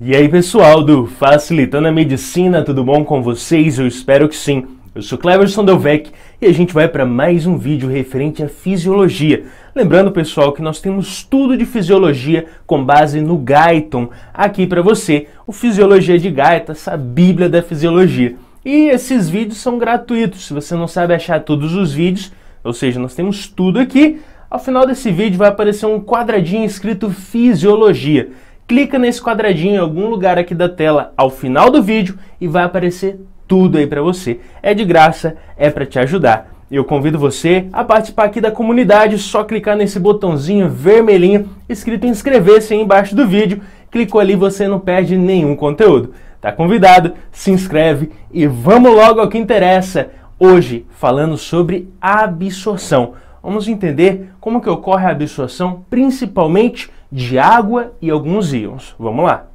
E aí pessoal do Facilitando a Medicina, tudo bom com vocês? Eu espero que sim. Eu sou Cleverson Delvec e a gente vai para mais um vídeo referente à fisiologia. Lembrando pessoal que nós temos tudo de fisiologia com base no Guyton aqui para você, o Fisiologia de Guyton, essa bíblia da fisiologia. E esses vídeos são gratuitos, se você não sabe achar todos os vídeos, ou seja, nós temos tudo aqui, ao final desse vídeo vai aparecer um quadradinho escrito Fisiologia clica nesse quadradinho em algum lugar aqui da tela ao final do vídeo e vai aparecer tudo aí para você. É de graça, é para te ajudar. Eu convido você a participar aqui da comunidade, é só clicar nesse botãozinho vermelhinho escrito inscrever-se aí embaixo do vídeo. Clicou ali, você não perde nenhum conteúdo. Tá convidado? Se inscreve e vamos logo ao que interessa. Hoje, falando sobre absorção. Vamos entender como que ocorre a absorção, principalmente de água e alguns íons. Vamos lá.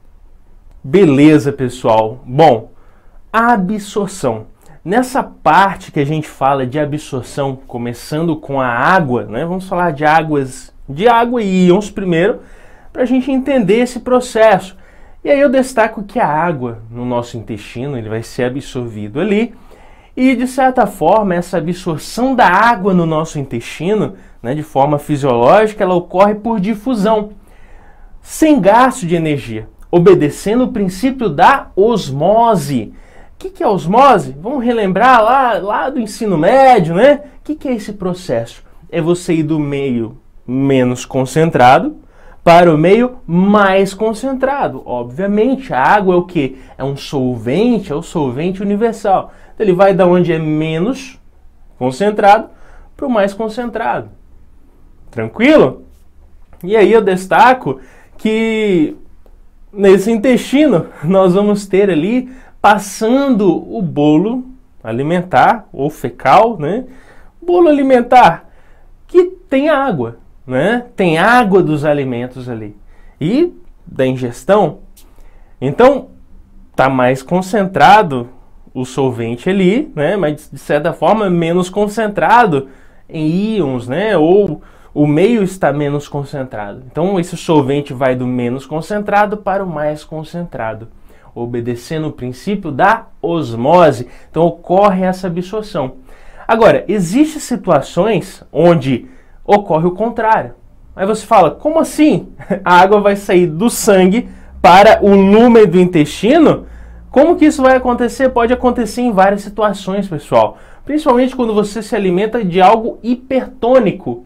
Beleza, pessoal. Bom, absorção. Nessa parte que a gente fala de absorção, começando com a água, né? Vamos falar de águas, de água e íons primeiro, para a gente entender esse processo. E aí eu destaco que a água no nosso intestino ele vai ser absorvido ali. E de certa forma, essa absorção da água no nosso intestino, né, de forma fisiológica, ela ocorre por difusão sem gasto de energia, obedecendo o princípio da osmose. O que, que é osmose? Vamos relembrar lá, lá do ensino médio, né? O que, que é esse processo? É você ir do meio menos concentrado para o meio mais concentrado. Obviamente, a água é o que? É um solvente, é o solvente universal. Então, ele vai da onde é menos concentrado para o mais concentrado. Tranquilo? E aí eu destaco que nesse intestino nós vamos ter ali passando o bolo alimentar ou fecal, né? Bolo alimentar que tem água, né? Tem água dos alimentos ali e da ingestão. Então tá mais concentrado o solvente ali, né? Mas de certa forma menos concentrado em íons, né? Ou o meio está menos concentrado. Então, esse solvente vai do menos concentrado para o mais concentrado, obedecendo o princípio da osmose. Então, ocorre essa absorção. Agora, existem situações onde ocorre o contrário. Aí você fala, como assim? A água vai sair do sangue para o lúmen do intestino? Como que isso vai acontecer? Pode acontecer em várias situações, pessoal. Principalmente quando você se alimenta de algo hipertônico.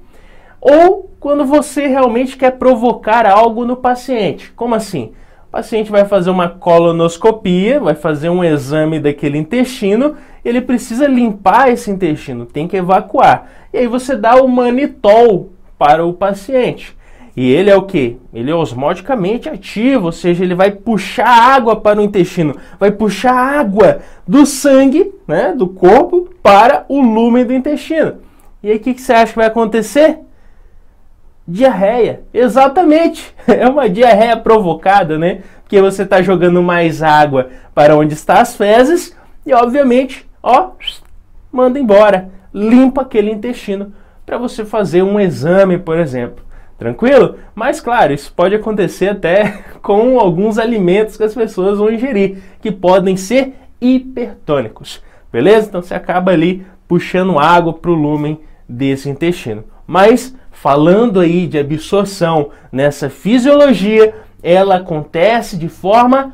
Ou quando você realmente quer provocar algo no paciente. Como assim? O paciente vai fazer uma colonoscopia, vai fazer um exame daquele intestino, ele precisa limpar esse intestino, tem que evacuar. E aí você dá o manitol para o paciente. E ele é o que? Ele é osmoticamente ativo, ou seja, ele vai puxar água para o intestino, vai puxar água do sangue, né, do corpo, para o lúmen do intestino. E aí o que, que você acha que vai acontecer? Diarreia, exatamente. É uma diarreia provocada, né? Porque você está jogando mais água para onde está as fezes e, obviamente, ó, manda embora, limpa aquele intestino para você fazer um exame, por exemplo. Tranquilo? Mas claro, isso pode acontecer até com alguns alimentos que as pessoas vão ingerir, que podem ser hipertônicos. Beleza? Então você acaba ali puxando água para o lumen desse intestino. Mas falando aí de absorção nessa fisiologia, ela acontece de forma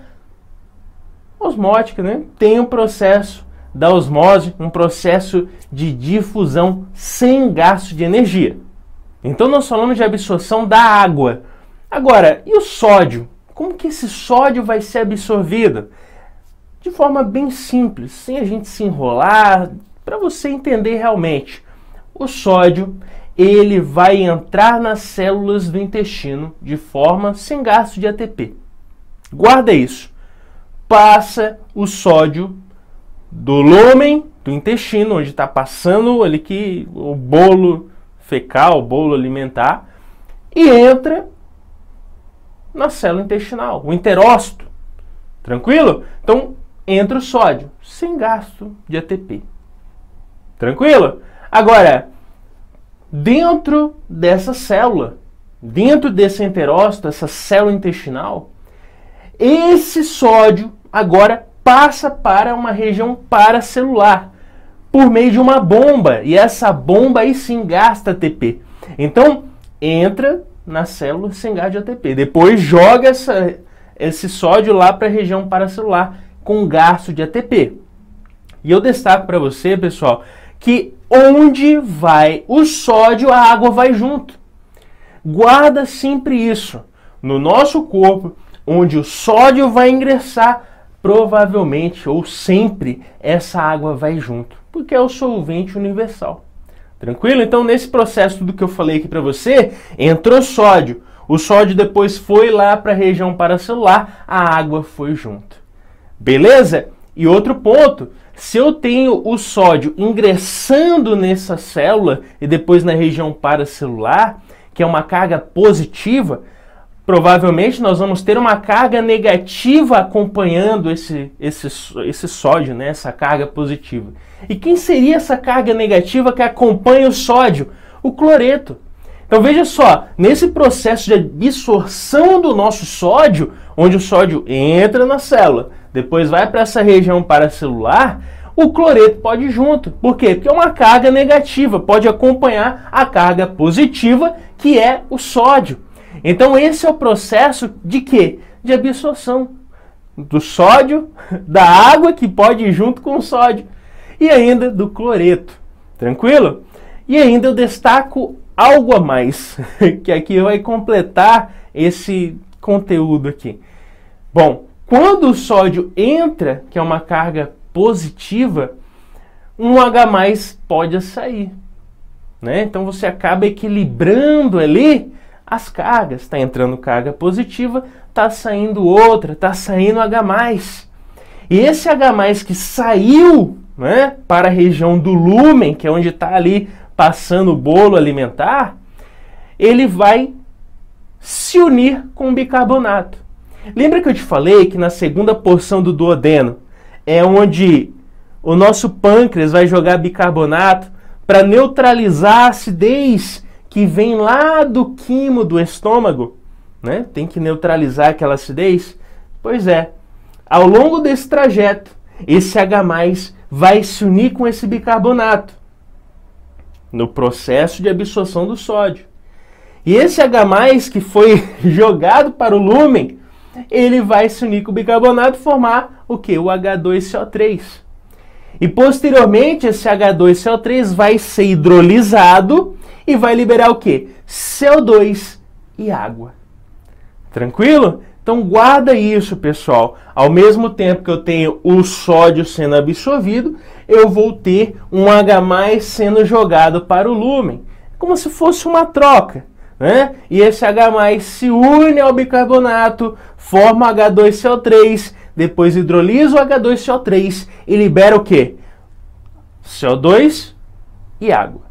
osmótica, né? Tem um processo da osmose, um processo de difusão sem gasto de energia. Então nós falamos de absorção da água. Agora, e o sódio? Como que esse sódio vai ser absorvido? De forma bem simples, sem a gente se enrolar, para você entender realmente. O sódio ele vai entrar nas células do intestino de forma sem gasto de ATP. Guarda isso. Passa o sódio do lumen do intestino, onde está passando ali que o bolo fecal, o bolo alimentar, e entra na célula intestinal, o enterócito. Tranquilo? Então entra o sódio sem gasto de ATP. Tranquilo? Agora, Dentro dessa célula, dentro desse enterócito, essa célula intestinal, esse sódio agora passa para uma região paracelular por meio de uma bomba, e essa bomba aí sim gasta ATP. Então, entra na célula sem gás de ATP. Depois joga essa, esse sódio lá para a região paracelular com gasto de ATP. E eu destaco para você, pessoal, que onde vai o sódio, a água vai junto. Guarda sempre isso. No nosso corpo, onde o sódio vai ingressar, provavelmente ou sempre essa água vai junto, porque é o solvente universal. Tranquilo? Então, nesse processo tudo que eu falei aqui para você, entrou sódio. O sódio depois foi lá para a região paracelular, a água foi junto. Beleza? E outro ponto, se eu tenho o sódio ingressando nessa célula e depois na região paracelular, que é uma carga positiva, provavelmente nós vamos ter uma carga negativa acompanhando esse, esse, esse sódio, né? essa carga positiva. E quem seria essa carga negativa que acompanha o sódio? O cloreto. Então veja só, nesse processo de absorção do nosso sódio, onde o sódio entra na célula, depois vai para essa região paracelular, o cloreto pode ir junto. Por quê? Porque é uma carga negativa, pode acompanhar a carga positiva, que é o sódio. Então esse é o processo de quê? De absorção do sódio, da água que pode ir junto com o sódio e ainda do cloreto. Tranquilo? E ainda eu destaco algo a mais que aqui vai completar esse conteúdo aqui. Bom, quando o sódio entra, que é uma carga positiva, um H pode sair. Né? Então você acaba equilibrando ali as cargas. Está entrando carga positiva, está saindo outra, está saindo H. E esse H que saiu né, para a região do lumen, que é onde está ali passando o bolo alimentar, ele vai se unir com o bicarbonato. Lembra que eu te falei que na segunda porção do duodeno é onde o nosso pâncreas vai jogar bicarbonato para neutralizar a acidez que vem lá do quimo do estômago, né? Tem que neutralizar aquela acidez. Pois é. Ao longo desse trajeto, esse H+ vai se unir com esse bicarbonato no processo de absorção do sódio. E esse H+, que foi jogado para o lúmen, ele vai se unir com o bicarbonato e formar o que? O H2CO3. E posteriormente esse H2CO3 vai ser hidrolisado e vai liberar o que? CO2 e água. Tranquilo? Então guarda isso, pessoal. Ao mesmo tempo que eu tenho o sódio sendo absorvido, eu vou ter um H+ sendo jogado para o lúmen, como se fosse uma troca, né? E esse H+ se une ao bicarbonato, forma H2CO3, depois hidrolisa o H2CO3 e libera o quê? CO2 e água.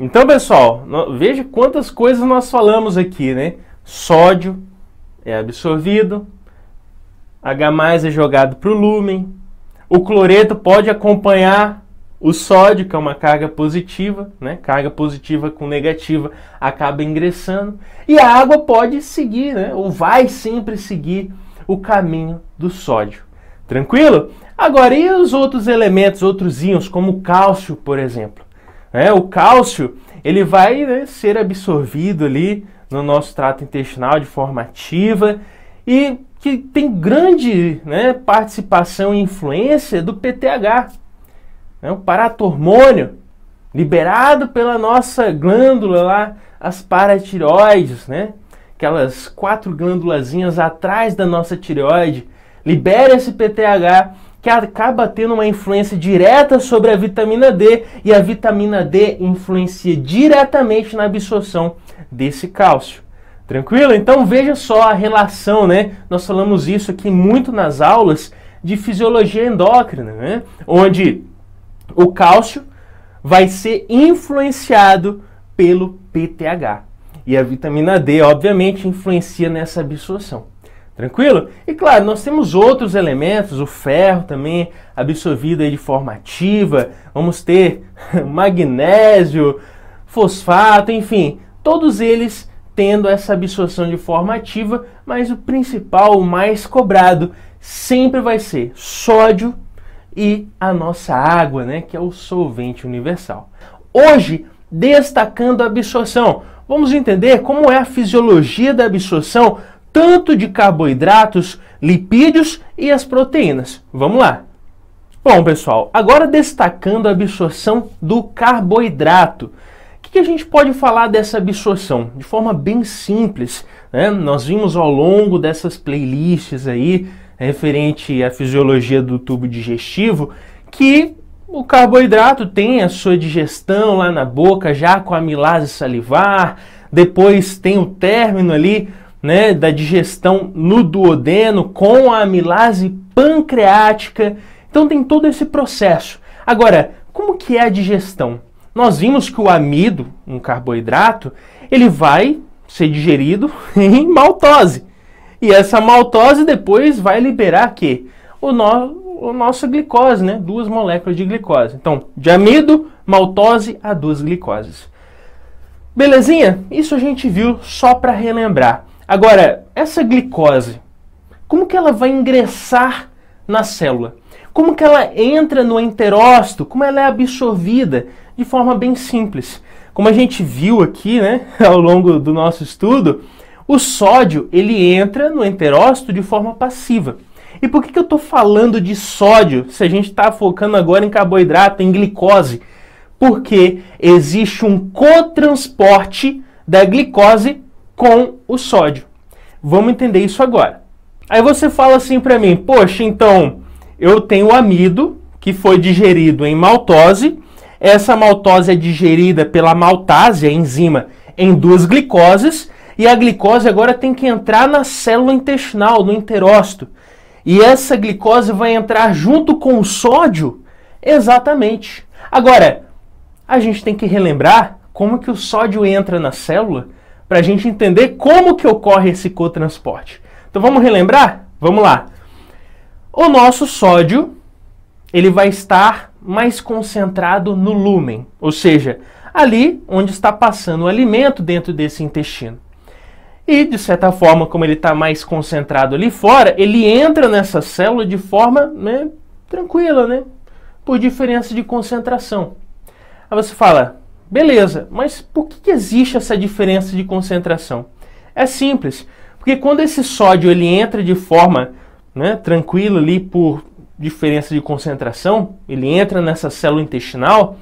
Então, pessoal, veja quantas coisas nós falamos aqui, né? Sódio, é absorvido, H é jogado para o lúmen, o cloreto pode acompanhar o sódio, que é uma carga positiva, né? carga positiva com negativa acaba ingressando, e a água pode seguir, né? ou vai sempre seguir o caminho do sódio. Tranquilo? Agora, e os outros elementos, outros íons, como o cálcio, por exemplo? É, o cálcio ele vai né, ser absorvido ali no nosso trato intestinal de forma ativa e que tem grande né, participação e influência do PTH, né, o paratormônio, liberado pela nossa glândula lá, as paratiroides, né? Aquelas quatro glândulazinhas atrás da nossa tireoide, libera esse PTH que acaba tendo uma influência direta sobre a vitamina D e a vitamina D influencia diretamente na absorção desse cálcio. Tranquilo? Então veja só a relação, né? Nós falamos isso aqui muito nas aulas de fisiologia endócrina, né? Onde o cálcio vai ser influenciado pelo PTH. E a vitamina D, obviamente, influencia nessa absorção. Tranquilo? E claro, nós temos outros elementos, o ferro também absorvido de forma ativa, vamos ter magnésio, fosfato, enfim, Todos eles tendo essa absorção de forma ativa, mas o principal, o mais cobrado, sempre vai ser sódio e a nossa água, né, que é o solvente universal. Hoje, destacando a absorção, vamos entender como é a fisiologia da absorção tanto de carboidratos, lipídios e as proteínas. Vamos lá. Bom, pessoal, agora destacando a absorção do carboidrato que a gente pode falar dessa absorção? De forma bem simples, né? nós vimos ao longo dessas playlists aí, é, referente à fisiologia do tubo digestivo, que o carboidrato tem a sua digestão lá na boca, já com a amilase salivar, depois tem o término ali né, da digestão no duodeno com a amilase pancreática. Então tem todo esse processo. Agora, como que é a digestão? Nós vimos que o amido, um carboidrato, ele vai ser digerido em maltose. E essa maltose depois vai liberar que o, no, o nosso glicose, né? Duas moléculas de glicose. Então, de amido, maltose a duas glicoses. Belezinha? Isso a gente viu só para relembrar. Agora, essa glicose, como que ela vai ingressar na célula? Como que ela entra no enterócito? Como ela é absorvida? de forma bem simples. Como a gente viu aqui, né, ao longo do nosso estudo, o sódio ele entra no enterócito de forma passiva. E por que, que eu estou falando de sódio se a gente está focando agora em carboidrato, em glicose? Porque existe um cotransporte da glicose com o sódio. Vamos entender isso agora. Aí você fala assim para mim, poxa, então eu tenho amido que foi digerido em maltose essa maltose é digerida pela maltase, a enzima, em duas glicoses, e a glicose agora tem que entrar na célula intestinal, no enterócito. E essa glicose vai entrar junto com o sódio? Exatamente. Agora, a gente tem que relembrar como que o sódio entra na célula para a gente entender como que ocorre esse cotransporte. Então vamos relembrar? Vamos lá. O nosso sódio, ele vai estar mais concentrado no lúmen, ou seja, ali onde está passando o alimento dentro desse intestino. E, de certa forma, como ele está mais concentrado ali fora, ele entra nessa célula de forma né, tranquila, né? Por diferença de concentração. Aí você fala, beleza, mas por que, existe essa diferença de concentração? É simples, porque quando esse sódio ele entra de forma né, tranquila ali por diferença de concentração, ele entra nessa célula intestinal,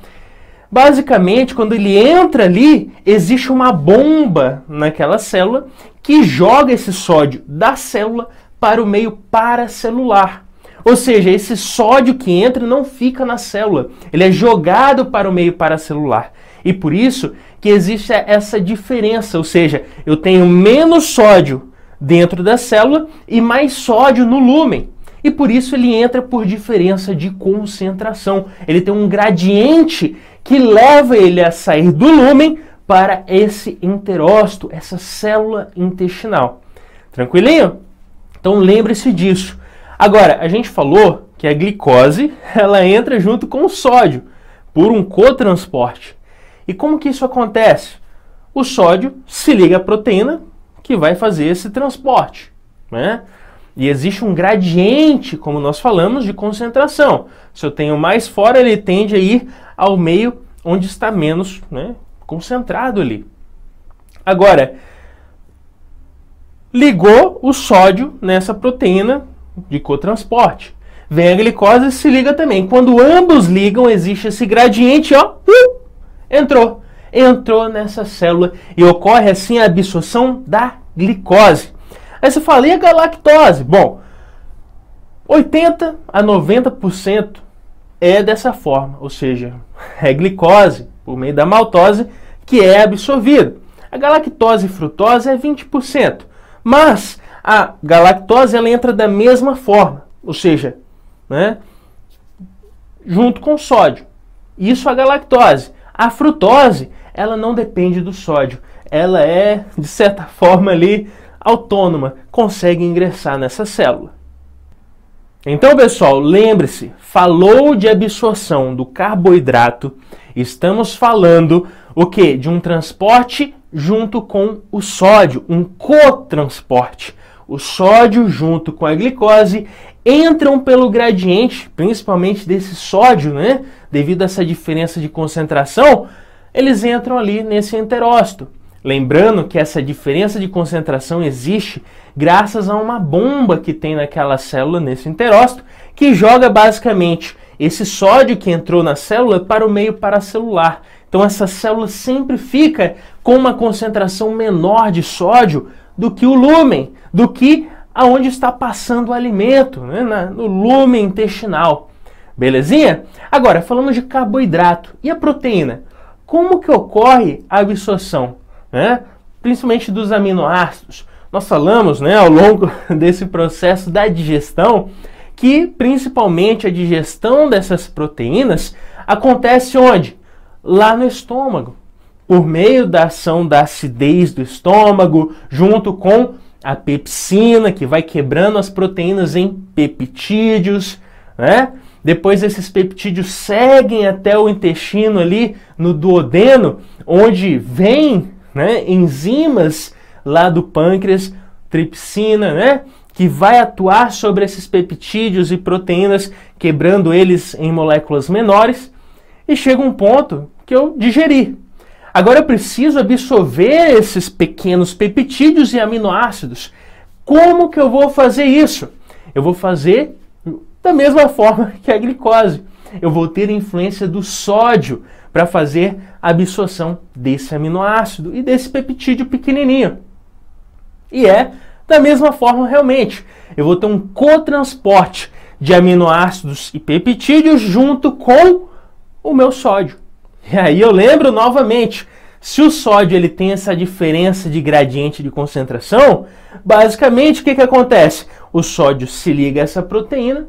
basicamente, quando ele entra ali, existe uma bomba naquela célula que joga esse sódio da célula para o meio paracelular. Ou seja, esse sódio que entra não fica na célula, ele é jogado para o meio paracelular. E por isso que existe essa diferença, ou seja, eu tenho menos sódio dentro da célula e mais sódio no lúmen e por isso ele entra por diferença de concentração. Ele tem um gradiente que leva ele a sair do lumen para esse enterócito, essa célula intestinal. Tranquilinho? Então lembre-se disso. Agora, a gente falou que a glicose, ela entra junto com o sódio por um cotransporte. E como que isso acontece? O sódio se liga à proteína que vai fazer esse transporte, né? E existe um gradiente, como nós falamos, de concentração. Se eu tenho mais fora, ele tende a ir ao meio onde está menos né, concentrado ali. Agora, ligou o sódio nessa proteína de cotransporte. Vem a glicose e se liga também. Quando ambos ligam, existe esse gradiente, ó, uh, entrou. Entrou nessa célula e ocorre assim a absorção da glicose. Aí você fala, e a galactose? Bom, 80 a 90% é dessa forma, ou seja, é glicose por meio da maltose que é absorvida. A galactose e frutose é 20%, mas a galactose ela entra da mesma forma, ou seja, né, junto com o sódio. Isso a galactose. A frutose, ela não depende do sódio. Ela é, de certa forma ali, autônoma consegue ingressar nessa célula. Então, pessoal, lembre-se, falou de absorção do carboidrato, estamos falando o que? De um transporte junto com o sódio, um cotransporte. O sódio junto com a glicose entram pelo gradiente, principalmente desse sódio, né? Devido a essa diferença de concentração, eles entram ali nesse enterócito. Lembrando que essa diferença de concentração existe graças a uma bomba que tem naquela célula, nesse enterócito, que joga basicamente esse sódio que entrou na célula para o meio paracelular. Então essa célula sempre fica com uma concentração menor de sódio do que o lúmen, do que aonde está passando o alimento, né? no lúmen intestinal. Belezinha? Agora, falamos de carboidrato e a proteína. Como que ocorre a absorção? né? principalmente dos aminoácidos. Nós falamos né, ao longo desse processo da digestão que principalmente a digestão dessas proteínas acontece onde? Lá no estômago, por meio da ação da acidez do estômago, junto com a pepsina, que vai quebrando as proteínas em peptídeos, né? Depois esses peptídeos seguem até o intestino ali no duodeno, onde vem né? Enzimas lá do pâncreas, tripsina, né? Que vai atuar sobre esses peptídeos e proteínas, quebrando eles em moléculas menores. E chega um ponto que eu digeri. Agora eu preciso absorver esses pequenos peptídeos e aminoácidos. Como que eu vou fazer isso? Eu vou fazer da mesma forma que a glicose. Eu vou ter influência do sódio para fazer a absorção desse aminoácido e desse peptídeo pequenininho. E é da mesma forma realmente. Eu vou ter um cotransporte de aminoácidos e peptídeos junto com o meu sódio. E aí eu lembro novamente, se o sódio ele tem essa diferença de gradiente de concentração, basicamente o que, que acontece? O sódio se liga a essa proteína,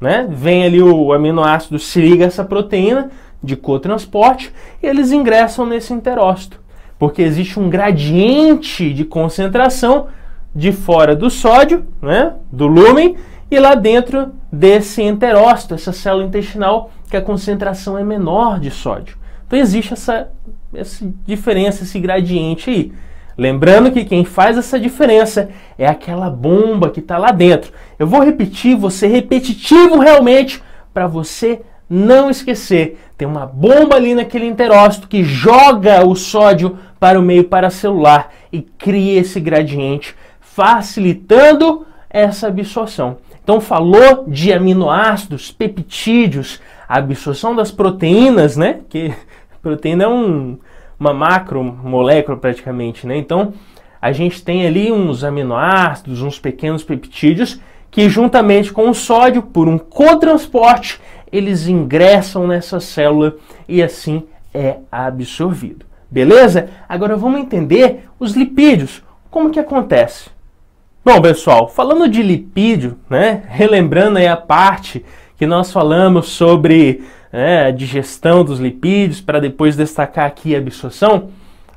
né? Vem ali o aminoácido, se liga a essa proteína, de cotransporte, eles ingressam nesse enterócito, porque existe um gradiente de concentração de fora do sódio, né, do lúmen, e lá dentro desse enterócito, essa célula intestinal, que a concentração é menor de sódio. Então existe essa, essa diferença, esse gradiente aí. Lembrando que quem faz essa diferença é aquela bomba que está lá dentro. Eu vou repetir, vou ser repetitivo realmente para você não esquecer, tem uma bomba ali naquele enterócito que joga o sódio para o meio paracelular e cria esse gradiente, facilitando essa absorção. Então falou de aminoácidos, peptídeos, a absorção das proteínas, né? Que proteína é um, uma macromolécula praticamente, né? Então a gente tem ali uns aminoácidos, uns pequenos peptídeos que juntamente com o sódio por um cotransporte eles ingressam nessa célula e assim é absorvido. Beleza? Agora vamos entender os lipídios. Como que acontece? Bom, pessoal, falando de lipídio, né, relembrando aí a parte que nós falamos sobre né, a digestão dos lipídios, para depois destacar aqui a absorção,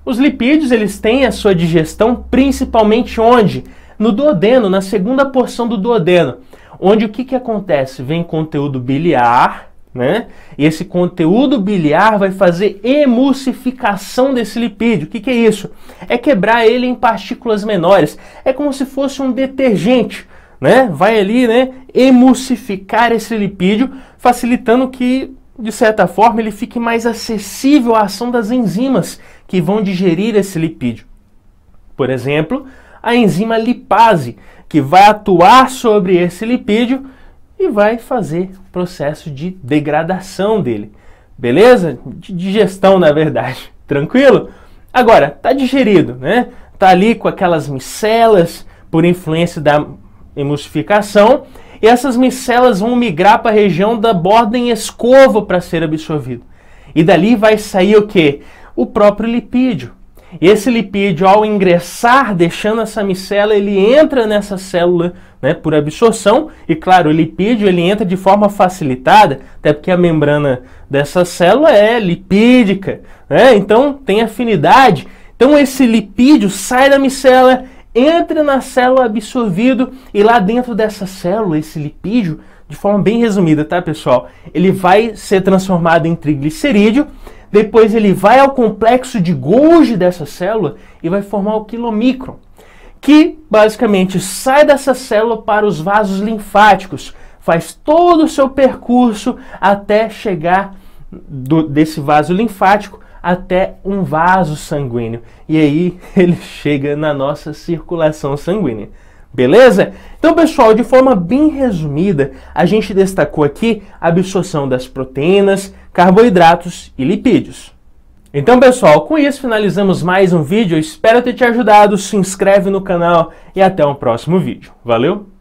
os lipídios eles têm a sua digestão principalmente onde? No duodeno, na segunda porção do duodeno onde o que, que acontece? Vem conteúdo biliar, né? E esse conteúdo biliar vai fazer emulsificação desse lipídio. O que, que é isso? É quebrar ele em partículas menores. É como se fosse um detergente, né? Vai ali, né? Emulsificar esse lipídio, facilitando que, de certa forma, ele fique mais acessível à ação das enzimas que vão digerir esse lipídio. Por exemplo, a enzima lipase, que vai atuar sobre esse lipídio e vai fazer o processo de degradação dele. Beleza? De digestão, na verdade. Tranquilo? Agora, tá digerido, né? Tá ali com aquelas micelas por influência da emulsificação, e essas micelas vão migrar para a região da borda em escovo para ser absorvido. E dali vai sair o que? O próprio lipídio esse lipídio, ao ingressar, deixando essa micela, ele entra nessa célula né, por absorção. E claro, o lipídio ele entra de forma facilitada, até porque a membrana dessa célula é lipídica. Né? Então tem afinidade. Então esse lipídio sai da micela, entra na célula absorvido e lá dentro dessa célula, esse lipídio, de forma bem resumida, tá pessoal? Ele vai ser transformado em triglicerídeo depois ele vai ao complexo de Golgi dessa célula e vai formar o quilomicron, que basicamente sai dessa célula para os vasos linfáticos, faz todo o seu percurso até chegar do, desse vaso linfático até um vaso sanguíneo. E aí ele chega na nossa circulação sanguínea. Beleza? Então, pessoal, de forma bem resumida, a gente destacou aqui a absorção das proteínas, carboidratos e lipídios. Então, pessoal, com isso finalizamos mais um vídeo. espero ter te ajudado. Se inscreve no canal e até o um próximo vídeo. Valeu!